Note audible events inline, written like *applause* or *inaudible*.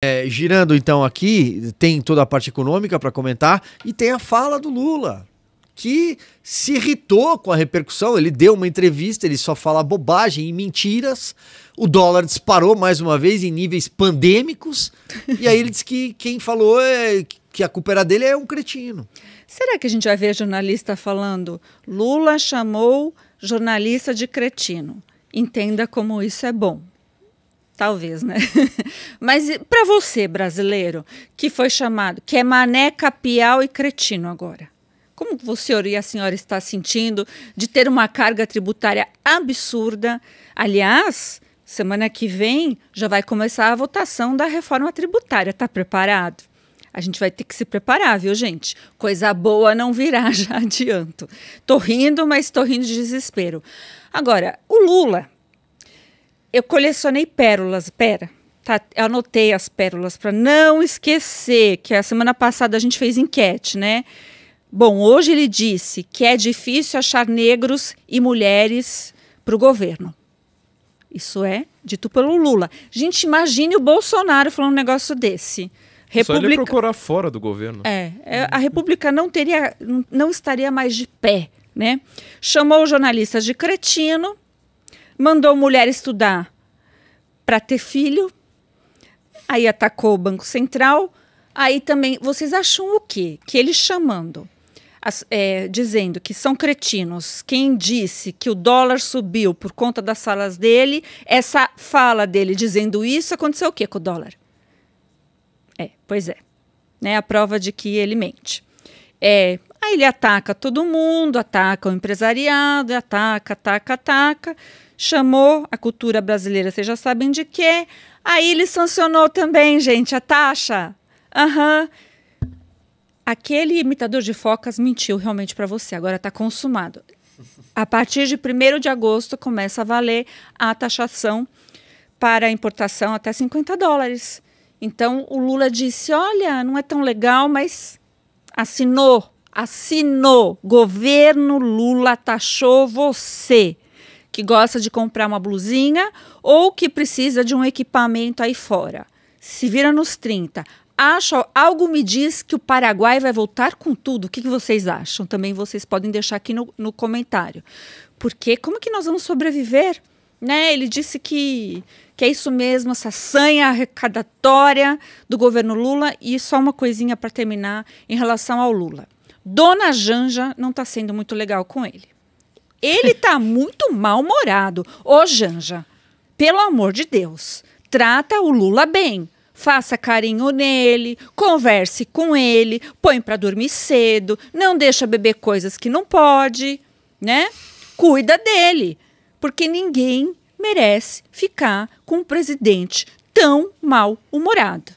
É, girando então aqui, tem toda a parte econômica para comentar e tem a fala do Lula, que se irritou com a repercussão. Ele deu uma entrevista, ele só fala bobagem e mentiras. O dólar disparou mais uma vez em níveis pandêmicos. e aí ele disse que quem falou é, que a culpa era dele é um cretino. Será que a gente vai ver jornalista falando Lula chamou jornalista de cretino? Entenda como isso é bom. Talvez, né? *laughs* Mas para você, brasileiro, que foi chamado, que é mané, capial e cretino agora, como o senhor e a senhora está sentindo de ter uma carga tributária absurda? Aliás, semana que vem já vai começar a votação da reforma tributária. Está preparado? A gente vai ter que se preparar, viu, gente? Coisa boa não virá, *laughs* já adianto. Tô rindo, mas tô rindo de desespero. Agora, o Lula, eu colecionei pérolas. Pera, tá, anotei as pérolas para não esquecer que a semana passada a gente fez enquete, né? Bom, hoje ele disse que é difícil achar negros e mulheres para o governo. Isso é dito pelo Lula. Gente, imagine o Bolsonaro falando um negócio desse. República... Só ele procurar fora do governo. É, é, a República não teria, não estaria mais de pé, né? Chamou os jornalistas de cretino, mandou mulher estudar para ter filho, aí atacou o Banco Central. Aí também, vocês acham o quê? Que ele chamando, as, é, dizendo que são cretinos. Quem disse que o dólar subiu por conta das salas dele, essa fala dele dizendo isso, aconteceu o quê com o dólar? É, pois é. Né, a prova de que ele mente. É, aí ele ataca todo mundo, ataca o empresariado, ataca, ataca, ataca chamou a cultura brasileira, vocês já sabem de quê. Aí ele sancionou também, gente, a taxa. Aham. Uhum. Aquele imitador de focas mentiu realmente para você, agora está consumado. A partir de 1 de agosto começa a valer a taxação para importação até 50 dólares. Então o Lula disse: olha, não é tão legal, mas assinou, assinou. Governo Lula taxou você que gosta de comprar uma blusinha ou que precisa de um equipamento aí fora. Se vira nos 30. Acho, algo me diz que o Paraguai vai voltar com tudo. O que, que vocês acham? Também vocês podem deixar aqui no, no comentário. Porque como que nós vamos sobreviver? Né? Ele disse que, que é isso mesmo, essa sanha arrecadatória do governo Lula. E só uma coisinha para terminar em relação ao Lula. Dona Janja não está sendo muito legal com ele. Ele tá muito mal-humorado. Ô, Janja, pelo amor de Deus, trata o Lula bem. Faça carinho nele, converse com ele, põe para dormir cedo, não deixa beber coisas que não pode, né? Cuida dele, porque ninguém merece ficar com um presidente tão mal-humorado.